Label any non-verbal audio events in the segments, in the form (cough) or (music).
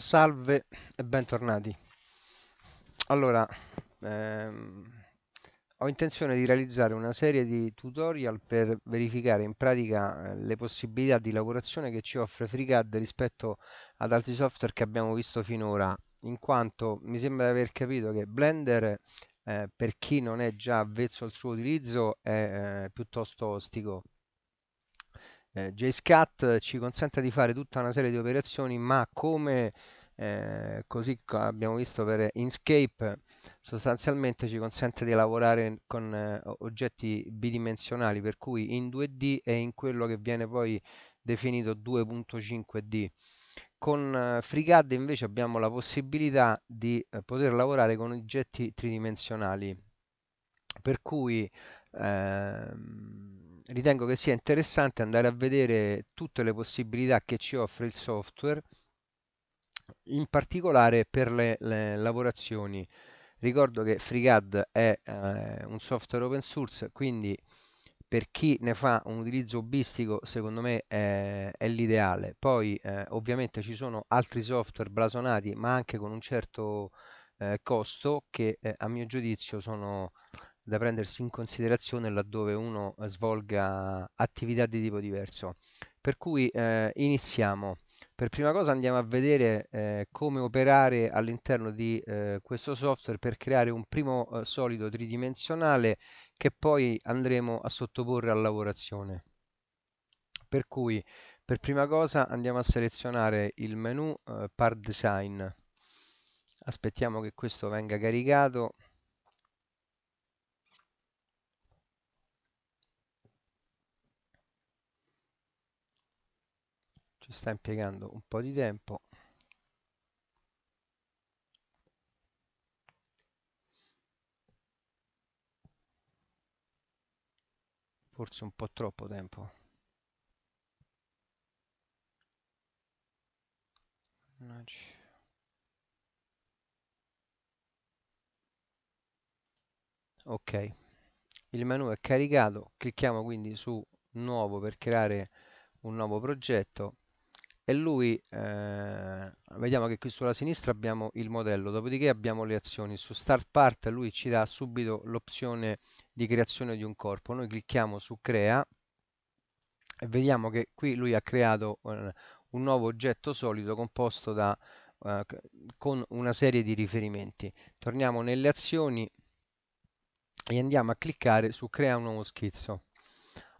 Salve e bentornati. Allora, ehm, ho intenzione di realizzare una serie di tutorial per verificare in pratica eh, le possibilità di lavorazione che ci offre FreeCAD rispetto ad altri software che abbiamo visto finora, in quanto mi sembra di aver capito che Blender, eh, per chi non è già avvezzo al suo utilizzo, è eh, piuttosto ostico eh, JSCAT ci consente di fare tutta una serie di operazioni, ma come eh, così abbiamo visto per Inkscape, sostanzialmente ci consente di lavorare con eh, oggetti bidimensionali, per cui in 2D e in quello che viene poi definito 2.5D. Con eh, FreeCAD invece abbiamo la possibilità di eh, poter lavorare con oggetti tridimensionali, per cui ehm, ritengo che sia interessante andare a vedere tutte le possibilità che ci offre il software, in particolare per le, le lavorazioni. Ricordo che FreeCAD è eh, un software open source, quindi per chi ne fa un utilizzo hobbistico secondo me è, è l'ideale. Poi eh, ovviamente ci sono altri software blasonati ma anche con un certo eh, costo che eh, a mio giudizio sono da prendersi in considerazione laddove uno eh, svolga attività di tipo diverso. Per cui eh, iniziamo. Per prima cosa andiamo a vedere eh, come operare all'interno di eh, questo software per creare un primo eh, solido tridimensionale che poi andremo a sottoporre a lavorazione. Per cui per prima cosa andiamo a selezionare il menu eh, Part Design. Aspettiamo che questo venga caricato. ci sta impiegando un po' di tempo forse un po' troppo tempo ok il menu è caricato clicchiamo quindi su nuovo per creare un nuovo progetto e lui eh, vediamo che qui sulla sinistra abbiamo il modello dopodiché abbiamo le azioni su start part lui ci dà subito l'opzione di creazione di un corpo noi clicchiamo su crea e vediamo che qui lui ha creato eh, un nuovo oggetto solido composto da eh, con una serie di riferimenti torniamo nelle azioni e andiamo a cliccare su crea un nuovo schizzo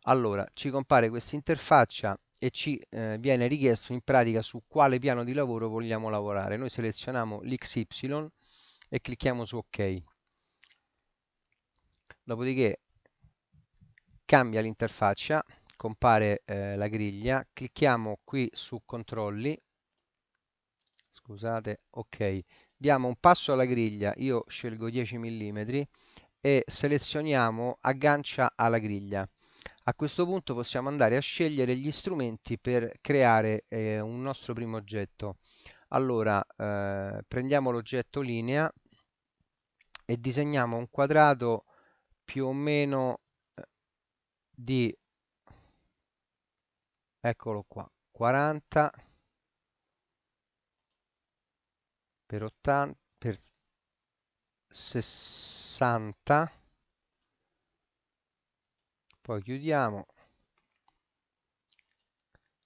allora ci compare questa interfaccia e ci eh, viene richiesto in pratica su quale piano di lavoro vogliamo lavorare. Noi selezioniamo l'XY e clicchiamo su OK. Dopodiché cambia l'interfaccia, compare eh, la griglia, clicchiamo qui su controlli, scusate, ok, diamo un passo alla griglia, io scelgo 10 mm e selezioniamo aggancia alla griglia. A questo punto possiamo andare a scegliere gli strumenti per creare eh, un nostro primo oggetto. Allora, eh, prendiamo l'oggetto linea e disegniamo un quadrato più o meno eh, di, eccolo qua, 40 per, 80, per 60 poi chiudiamo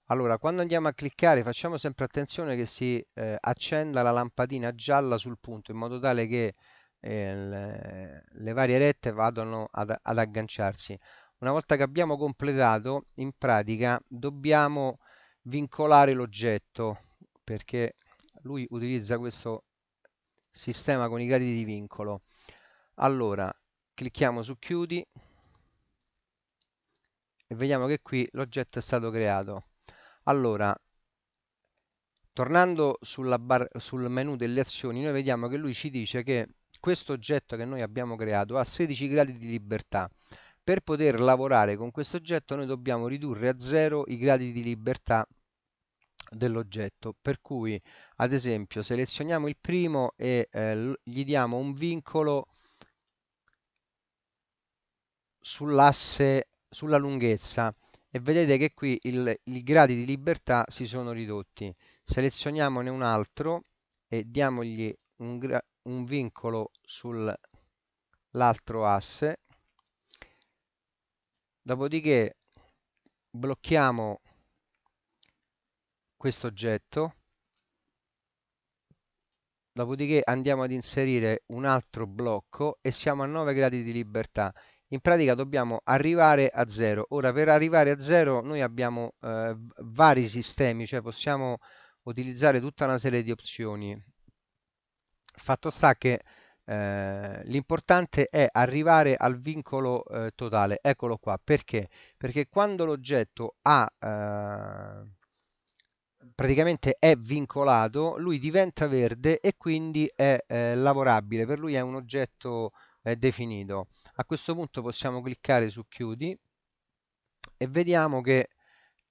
allora quando andiamo a cliccare facciamo sempre attenzione che si eh, accenda la lampadina gialla sul punto in modo tale che eh, le, le, varie rette vadano ad, ad, agganciarsi una volta che abbiamo completato in pratica dobbiamo vincolare l'oggetto perché lui utilizza questo sistema con i gradi di vincolo allora clicchiamo su chiudi e vediamo che qui l'oggetto è stato creato. Allora, tornando bar, sul menu delle azioni, noi vediamo che lui ci dice che questo oggetto che noi abbiamo creato ha 16 gradi di libertà. Per poter lavorare con questo oggetto noi dobbiamo ridurre a zero i gradi di libertà dell'oggetto per cui ad esempio selezioniamo il primo e eh, gli diamo un vincolo sull'asse sulla lunghezza e vedete che qui i gradi di libertà si sono ridotti. Selezioniamone un altro e diamogli un, un vincolo sull'altro asse. Dopodiché blocchiamo questo oggetto. Dopodiché andiamo ad inserire un altro blocco e siamo a 9 gradi di libertà in pratica dobbiamo arrivare a zero ora per arrivare a zero noi abbiamo eh, vari sistemi cioè possiamo utilizzare tutta una serie di opzioni fatto sta che eh, l'importante è arrivare al vincolo eh, totale eccolo qua perché perché quando l'oggetto ha eh, praticamente è vincolato lui diventa verde e quindi è eh, lavorabile per lui è un oggetto eh, definito. A questo punto possiamo cliccare su chiudi e vediamo che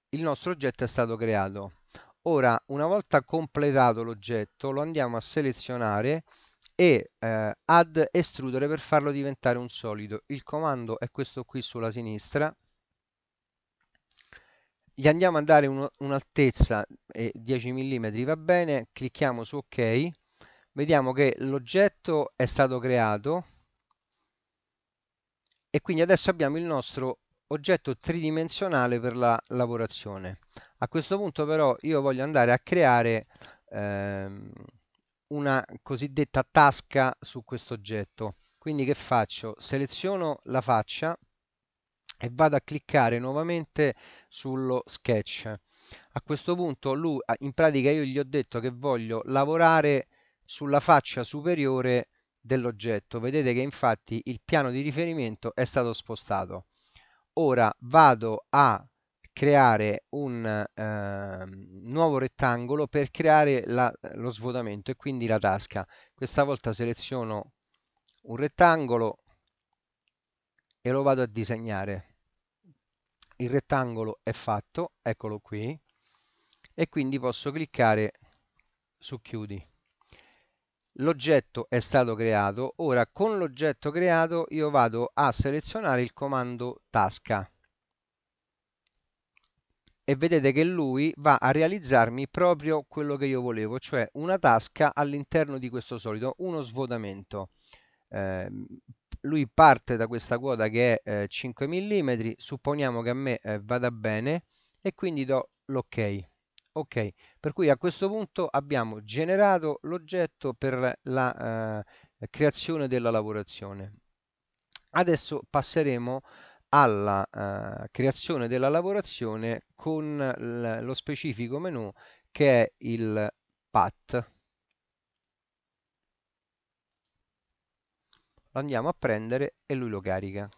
il nostro oggetto è stato creato. Ora, una volta completato l'oggetto, lo andiamo a selezionare e eh, add estrudere per farlo diventare un solido. Il comando è questo qui sulla sinistra. Gli andiamo a dare un'altezza un e 10 mm va bene, clicchiamo su ok, vediamo che l'oggetto è stato creato e quindi adesso abbiamo il nostro oggetto tridimensionale per la lavorazione. A questo punto però io voglio andare a creare ehm, una cosiddetta tasca su questo oggetto. Quindi che faccio? Seleziono la faccia e vado a cliccare nuovamente sullo sketch. A questo punto lui, in pratica io gli ho detto che voglio lavorare sulla faccia superiore dell'oggetto. Vedete che infatti il piano di riferimento è stato spostato. Ora vado a creare un eh, nuovo rettangolo per creare la, lo svuotamento e quindi la tasca. Questa volta seleziono un rettangolo e lo vado a disegnare. Il rettangolo è fatto, eccolo qui, e quindi posso cliccare su chiudi l'oggetto è stato creato ora con l'oggetto creato io vado a selezionare il comando tasca e vedete che lui va a realizzarmi proprio quello che io volevo cioè una tasca all'interno di questo solido uno svuotamento eh, lui parte da questa quota che è eh, 5 mm supponiamo che a me eh, vada bene e quindi do l'ok Ok, per cui a questo punto abbiamo generato l'oggetto per la eh, creazione della lavorazione. Adesso passeremo alla eh, creazione della lavorazione con lo specifico menu che è il path. Lo andiamo a prendere e lui lo carica.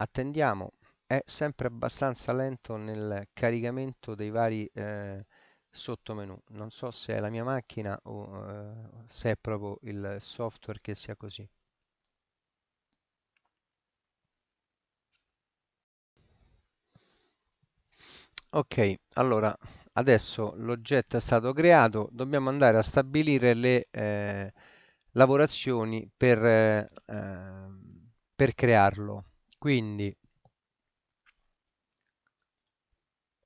attendiamo è sempre abbastanza lento nel caricamento dei vari eh, sottomenu non so se è la mia macchina o eh, se è proprio il software che sia così ok allora adesso l'oggetto è stato creato dobbiamo andare a stabilire le eh, lavorazioni per, eh, ehm, per crearlo quindi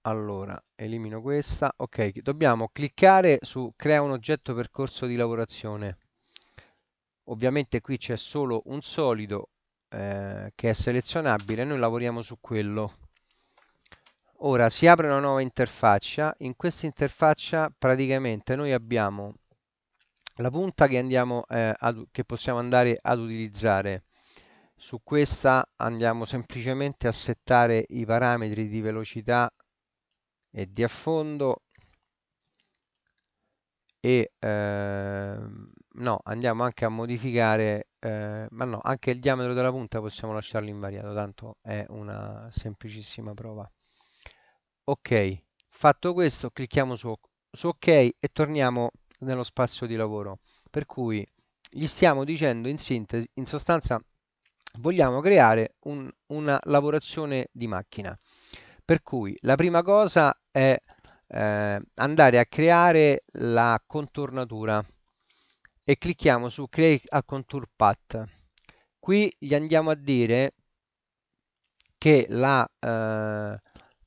allora elimino questa ok dobbiamo cliccare su crea un oggetto percorso di lavorazione ovviamente qui c'è solo un solido eh, che è selezionabile noi lavoriamo su quello ora si apre una nuova interfaccia in questa interfaccia praticamente noi abbiamo la punta che andiamo eh, ad, che possiamo andare ad utilizzare su questa andiamo semplicemente a settare i parametri di velocità e di affondo e ehm, no andiamo anche a modificare eh, ma no anche il diametro della punta possiamo lasciarlo invariato tanto è una semplicissima prova ok fatto questo clicchiamo su, su ok e torniamo nello spazio di lavoro per cui gli stiamo dicendo in sintesi in sostanza vogliamo creare un, una lavorazione di macchina. Per cui la prima cosa è eh, andare a creare la contornatura e clicchiamo su Create a Contour Path. Qui gli andiamo a dire che la eh,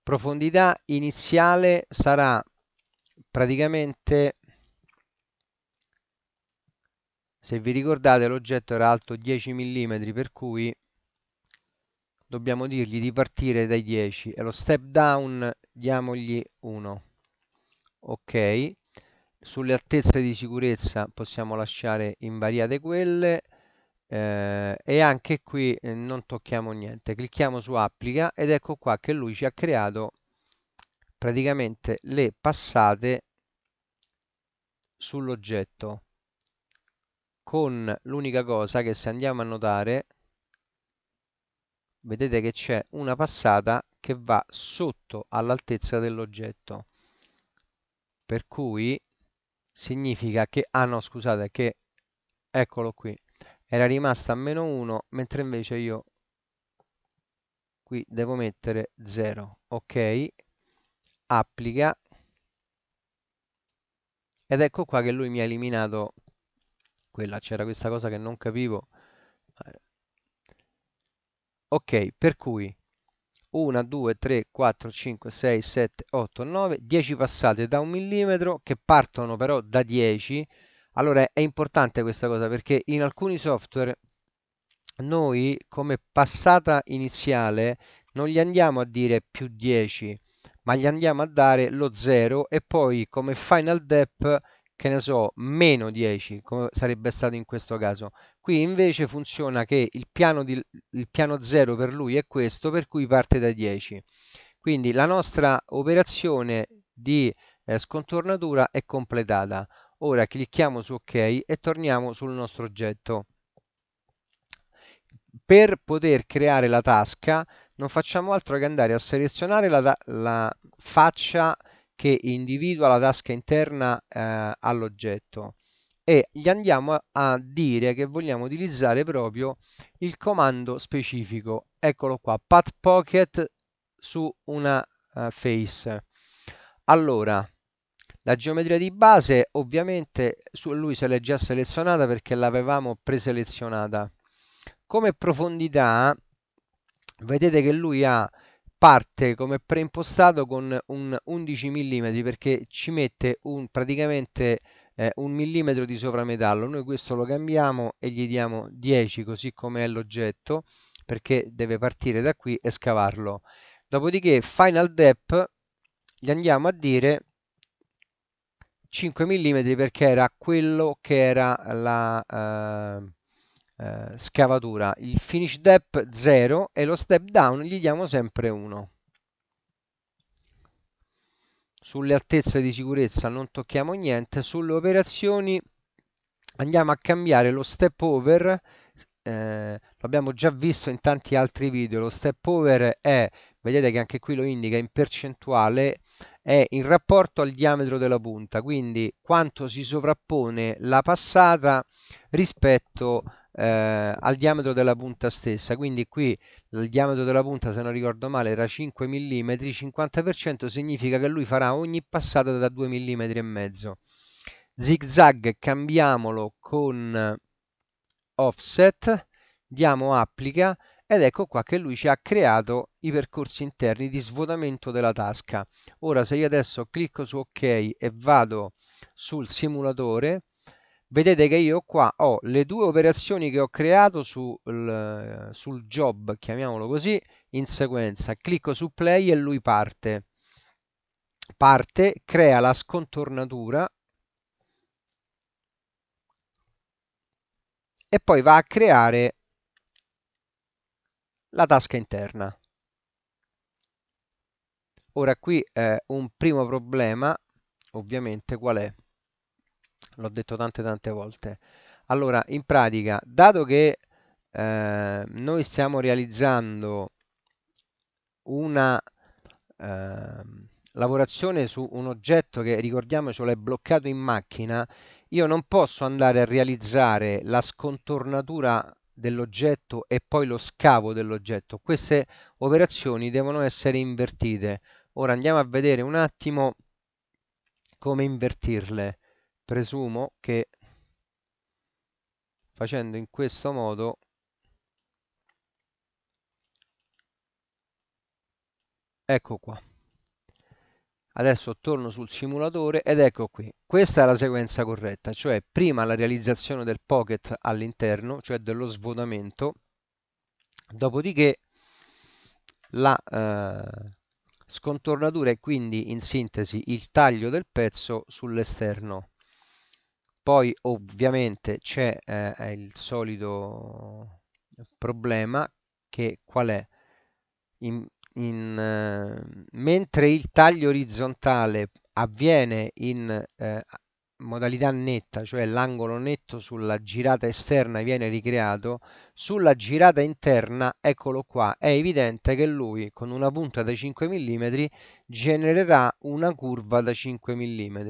profondità iniziale sarà praticamente se vi ricordate l'oggetto era alto 10 mm per cui dobbiamo dirgli di partire dai 10 e lo step down diamogli 1 ok sulle altezze di sicurezza possiamo lasciare invariate quelle eh, e anche qui eh, non tocchiamo niente clicchiamo su applica ed ecco qua che lui ci ha creato praticamente le passate sull'oggetto con l'unica cosa che se andiamo a notare vedete che c'è una passata che va sotto all'altezza dell'oggetto per cui significa che ah no scusate che eccolo qui era rimasta a meno 1 mentre invece io qui devo mettere 0 ok applica ed ecco qua che lui mi ha eliminato quella c'era questa cosa che non capivo eh. ok per cui 1 2 3 4 5 6 7 8 9 10 passate da un millimetro che partono però da 10 allora è importante questa cosa perché in alcuni software noi come passata iniziale non gli andiamo a dire più 10 ma gli andiamo a dare lo 0 e poi come final depth che ne so, meno 10, come sarebbe stato in questo caso. Qui invece funziona che il piano, di, il piano 0 per lui è questo, per cui parte da 10. Quindi la nostra operazione di eh, scontornatura è completata. Ora clicchiamo su OK e torniamo sul nostro oggetto. Per poter creare la tasca non facciamo altro che andare a selezionare la, la faccia che individua la tasca interna eh, all'oggetto e gli andiamo a dire che vogliamo utilizzare proprio il comando specifico eccolo qua path pocket su una uh, face allora la geometria di base ovviamente su lui se l'è già selezionata perché l'avevamo preselezionata come profondità vedete che lui ha parte come preimpostato con un 11 mm perché ci mette un, praticamente eh, un millimetro di sovrametallo noi questo lo cambiamo e gli diamo 10 così come è l'oggetto perché deve partire da qui e scavarlo dopodiché final depth gli andiamo a dire 5 mm perché era quello che era la eh, eh, scavatura. Il finish step 0 e lo step down gli diamo sempre 1. Sulle altezze di sicurezza non tocchiamo niente, sulle operazioni andiamo a cambiare lo step over eh, abbiamo già visto in tanti altri video lo step over è vedete che anche qui lo indica in percentuale è in rapporto al diametro della punta quindi quanto si sovrappone la passata rispetto eh, al diametro della punta stessa quindi qui il diametro della punta se non ricordo male era 5 mm 50% significa che lui farà ogni passata da 2 mm e mezzo zig zag cambiamolo con offset diamo applica ed ecco qua che lui ci ha creato i percorsi interni di svuotamento della tasca ora se io adesso clicco su ok e vado sul simulatore vedete che io qua ho le due operazioni che ho creato sul, sul job, chiamiamolo così, in sequenza. Clicco su play e lui parte. Parte, crea la scontornatura e poi va a creare la tasca interna. Ora qui è un primo problema, ovviamente qual è? l'ho detto tante tante volte. Allora, in pratica, dato che eh, noi stiamo realizzando una eh, lavorazione su un oggetto che, ricordiamocelo, è bloccato in macchina, io non posso andare a realizzare la scontornatura dell'oggetto e poi lo scavo dell'oggetto. Queste operazioni devono essere invertite. Ora andiamo a vedere un attimo come invertirle presumo che facendo in questo modo ecco qua adesso torno sul simulatore ed ecco qui questa è la sequenza corretta cioè prima la realizzazione del pocket all'interno cioè dello svuotamento dopodiché la eh, scontornatura e quindi in sintesi il taglio del pezzo sull'esterno poi ovviamente c'è eh, il solito problema che qual è? In, in, eh, mentre il taglio orizzontale avviene in eh, modalità netta, cioè l'angolo netto sulla girata esterna viene ricreato, sulla girata interna, eccolo qua, è evidente che lui con una punta da 5 mm genererà una curva da 5 mm,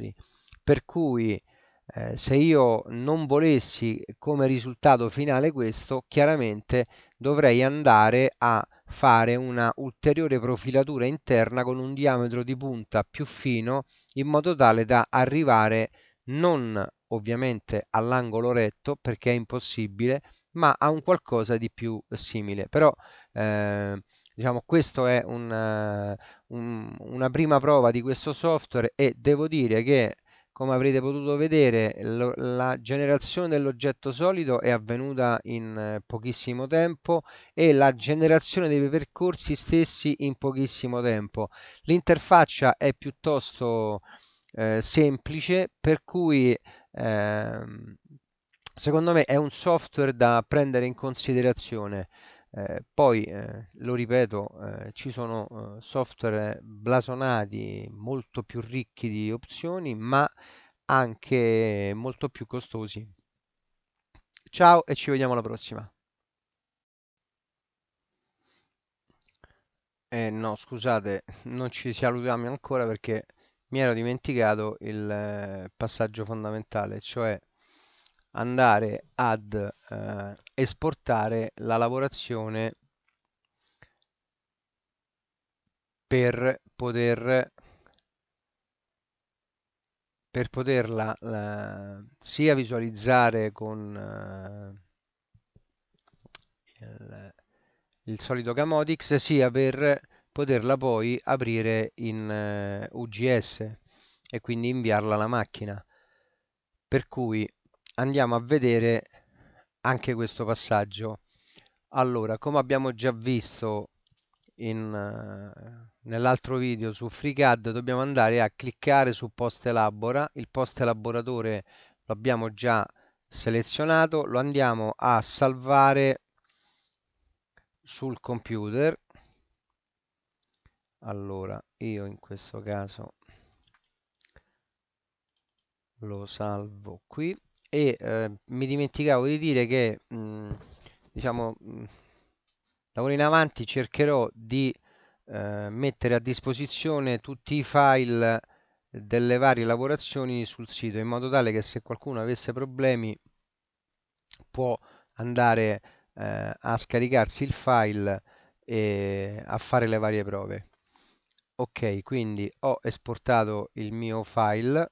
per cui eh, se io non volessi come risultato finale questo, chiaramente dovrei andare a fare una ulteriore profilatura interna con un diametro di punta più fino in modo tale da arrivare non ovviamente all'angolo retto perché è impossibile ma a un qualcosa di più simile però eh, diciamo questo è un, eh, un, una prima prova di questo software e devo dire che come avrete potuto vedere lo, la generazione dell'oggetto solido è avvenuta in eh, pochissimo tempo e la generazione dei percorsi stessi in pochissimo tempo l'interfaccia è piuttosto eh, semplice per cui eh, secondo me è un software da prendere in considerazione eh, poi, eh, lo ripeto, eh, ci sono eh, software blasonati molto più ricchi di opzioni, ma anche molto più costosi. Ciao e ci vediamo alla prossima. Eh no, scusate, (laughs) non ci salutiamo ancora perché mi ero dimenticato il eh, passaggio fondamentale, cioè andare ad eh, esportare la lavorazione per poter per poterla la, sia visualizzare con eh, il, il solido Gamodix sia per poterla poi aprire in eh, UGS e quindi inviarla alla macchina per cui andiamo a vedere anche questo passaggio. Allora, come abbiamo già visto in, eh, nell'altro video su FreeCAD, dobbiamo andare a cliccare su Post Elabora. Il post elaboratore lo abbiamo già selezionato, lo andiamo a salvare sul computer. Allora, io in questo caso lo salvo qui e eh, mi dimenticavo di dire che mh, mhmm, diciamo mhmm, da ora in avanti cercherò di eh, mettere a disposizione tutti i file delle varie lavorazioni sul sito in modo tale che se qualcuno avesse problemi può andare eh, a scaricarsi il file e a fare le varie prove ok quindi ho esportato il mio file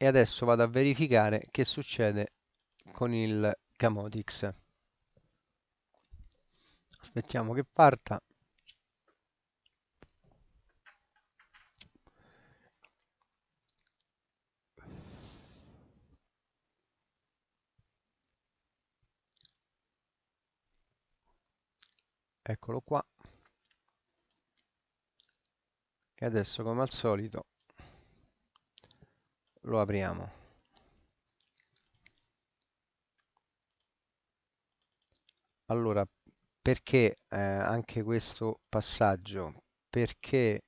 e adesso vado a verificare che succede con il Camotix. aspettiamo che parta eccolo qua e adesso come al solito lo apriamo allora perché eh, anche questo passaggio perché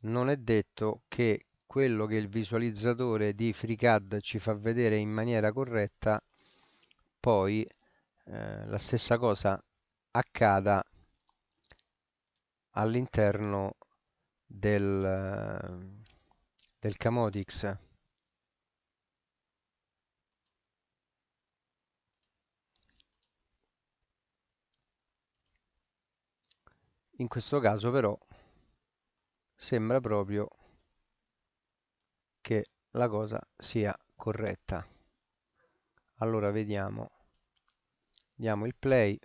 non è detto che quello che il visualizzatore di FreeCAD ci fa vedere in maniera corretta poi eh, la stessa cosa accada all'interno del del Camodix. In questo caso però sembra proprio che la cosa sia corretta. Allora vediamo, diamo il play.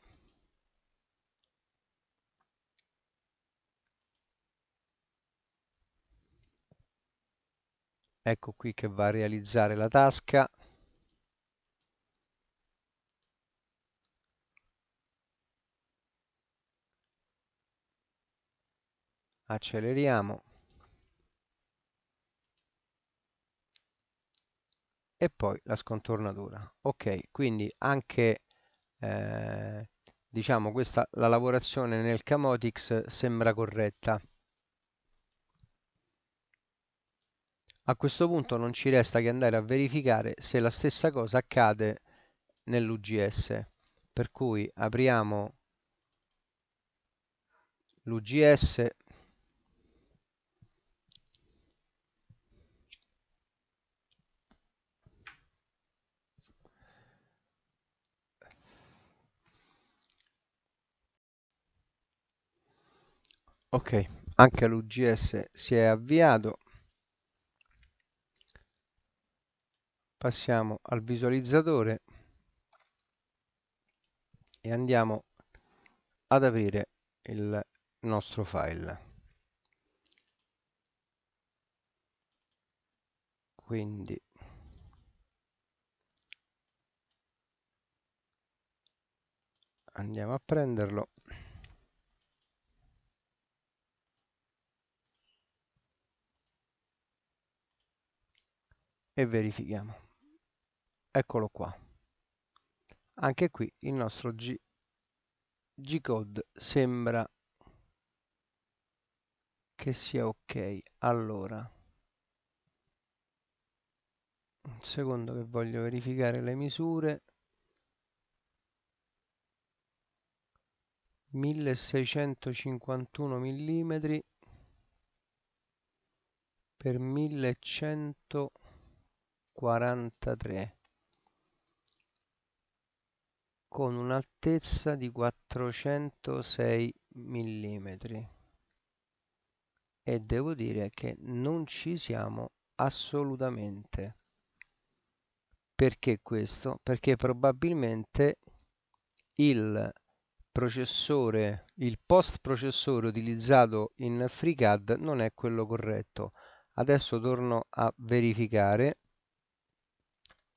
ecco qui che va a realizzare la tasca acceleriamo e poi la scontornatura ok quindi anche eh, diciamo questa la lavorazione nel camotix sembra corretta A questo punto non ci resta che andare a verificare se la stessa cosa accade nell'UGS. Per cui apriamo l'UGS ok anche l'UGS si è avviato passiamo al visualizzatore e andiamo ad aprire il nostro file quindi andiamo a prenderlo e verifichiamo eccolo qua anche qui il nostro G, G code sembra che sia ok allora un secondo che voglio verificare le misure 1651 mm per 1143 con un'altezza di 406 mm e devo dire che non ci siamo assolutamente perché questo? perché probabilmente il processore il post processore utilizzato in FreeCAD non è quello corretto adesso torno a verificare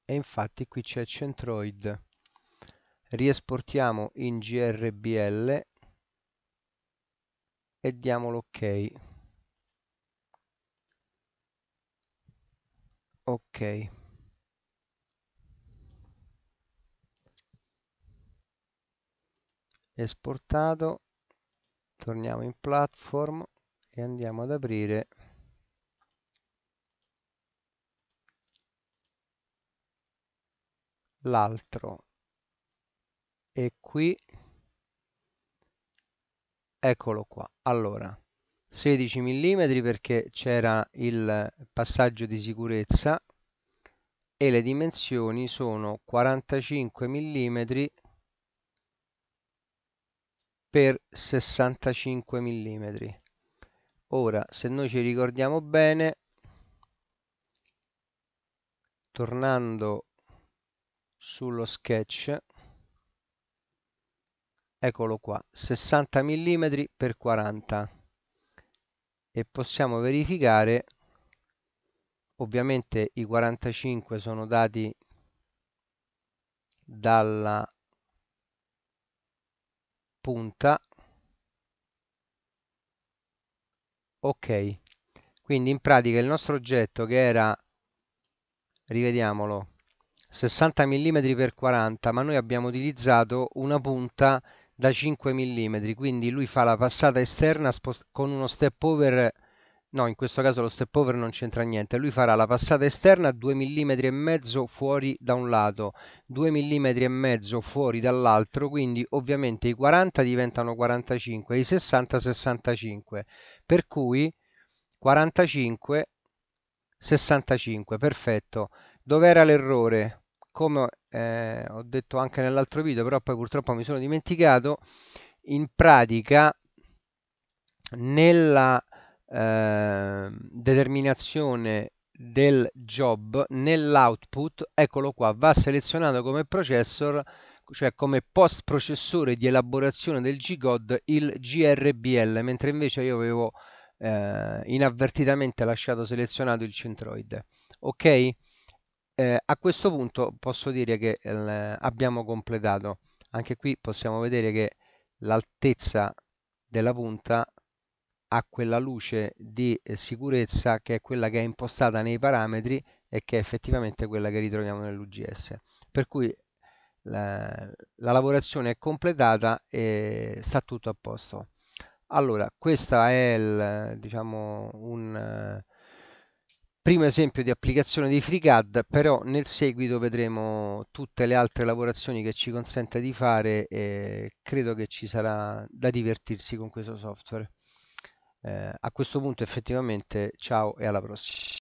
e infatti qui c'è Centroid riesportiamo in grbl e diamo l'ok ok esportato torniamo in platform e andiamo ad aprire l'altro e qui eccolo qua allora 16 mm perché c'era il passaggio di sicurezza e le dimensioni sono 45 mm per 65 mm ora se noi ci ricordiamo bene tornando sullo sketch eccolo qua 60 mm x 40 e possiamo verificare ovviamente i 45 sono dati dalla punta ok quindi in pratica il nostro oggetto che era rivediamolo 60 mm x 40 ma noi abbiamo utilizzato una punta da 5 mm, quindi lui fa la passata esterna con uno step over, no in questo caso lo step over non c'entra niente, lui farà la passata esterna 2 mm e mezzo fuori da un lato, 2 mm e mezzo fuori dall'altro, quindi ovviamente i 40 diventano 45 i 60 65, per cui 45 65, perfetto. Dov'era l'errore? come eh, ho detto anche nell'altro video, però poi purtroppo mi sono dimenticato, in pratica nella eh, determinazione del job, nell'output, eccolo qua, va selezionato come processor, cioè come post processore di elaborazione del G-God il GRBL, mentre invece io avevo eh, inavvertitamente lasciato selezionato il centroid. Ok? eh, a questo punto posso dire che eh, abbiamo completato. Anche qui possiamo vedere che l'altezza della punta ha quella luce di sicurezza che è quella che è impostata nei parametri e che è effettivamente quella che ritroviamo nell'UGS. Per cui la, la, lavorazione è completata e sta tutto a posto. Allora, questa è il, diciamo, un primo esempio di applicazione di FreeCAD, però nel seguito vedremo tutte le altre lavorazioni che ci consente di fare e credo che ci sarà da divertirsi con questo software. Eh, a questo punto effettivamente ciao e alla prossima.